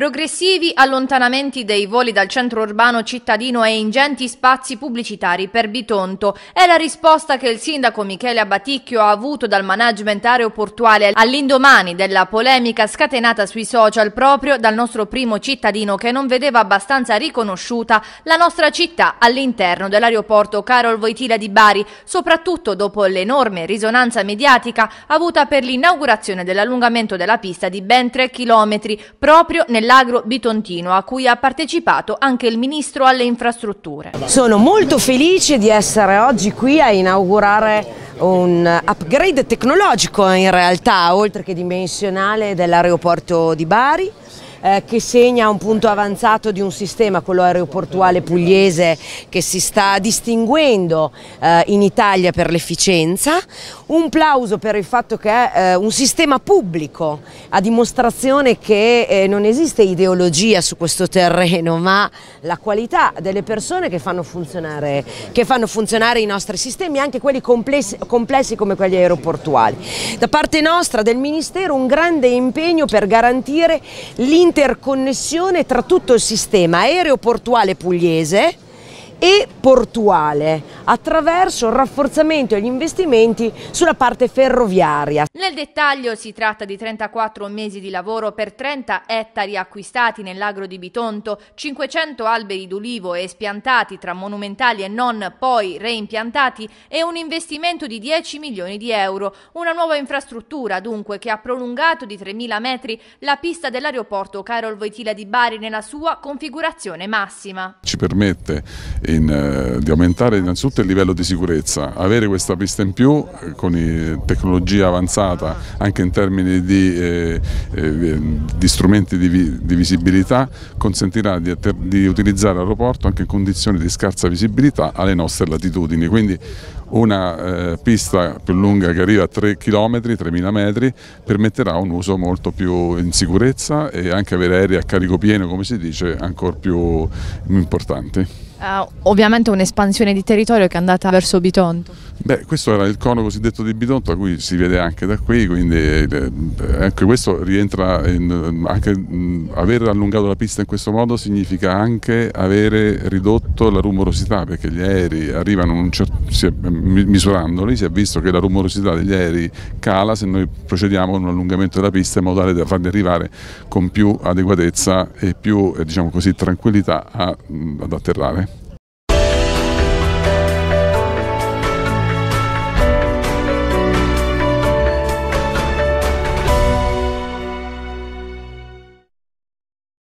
Progressivi allontanamenti dei voli dal centro urbano cittadino e ingenti spazi pubblicitari per Bitonto è la risposta che il sindaco Michele Abaticchio ha avuto dal management aeroportuale all'indomani della polemica scatenata sui social proprio dal nostro primo cittadino che non vedeva abbastanza riconosciuta la nostra città all'interno dell'aeroporto Carol Voitila di Bari, soprattutto dopo l'enorme risonanza mediatica avuta per l'inaugurazione dell'allungamento della pista di ben 3 km proprio nella dell'agro bitontino, a cui ha partecipato anche il ministro alle infrastrutture. Sono molto felice di essere oggi qui a inaugurare un upgrade tecnologico in realtà, oltre che dimensionale, dell'aeroporto di Bari eh, che segna un punto avanzato di un sistema, quello aeroportuale pugliese che si sta distinguendo eh, in Italia per l'efficienza, un plauso per il fatto che è eh, un sistema pubblico, a dimostrazione che eh, non esiste ideologia su questo terreno, ma la qualità delle persone che fanno funzionare, che fanno funzionare i nostri sistemi, anche quelli complessi, complessi come quelli aeroportuali. Da parte nostra, del Ministero, un grande impegno per garantire l'interno interconnessione tra tutto il sistema aeroportuale pugliese e portuale attraverso il rafforzamento degli investimenti sulla parte ferroviaria. Nel dettaglio si tratta di 34 mesi di lavoro per 30 ettari acquistati nell'agro di Bitonto, 500 alberi d'olivo e spiantati tra monumentali e non poi reimpiantati e un investimento di 10 milioni di euro. Una nuova infrastruttura dunque che ha prolungato di 3.000 metri la pista dell'aeroporto Carol Voitila di Bari nella sua configurazione massima. Ci permette in, eh, di aumentare innanzitutto il livello di sicurezza, avere questa pista in più eh, con i, tecnologia avanzata anche in termini di, eh, eh, di strumenti di, vi, di, visibilità consentirà di, di utilizzare l'aeroporto anche in condizioni di scarsa visibilità alle nostre latitudini, quindi una eh, pista più lunga che arriva a 3 km, 3.000 metri, permetterà un uso molto più in sicurezza e anche avere aerei a carico pieno, come si dice, ancora più importanti. Uh, ovviamente un'espansione di territorio che è andata verso Bitonto. Beh, questo era il cono cosiddetto di Bidonto, a cui si vede anche da qui, quindi anche eh, ecco, questo rientra in, anche, aver allungato la pista in questo modo significa anche avere ridotto la rumorosità, perché gli aerei arrivano un certo, misurandoli, si è visto che la rumorosità degli aerei cala se noi procediamo con un allungamento della pista in modo tale da farli arrivare con più adeguatezza e più eh, diciamo così, tranquillità ad atterrare.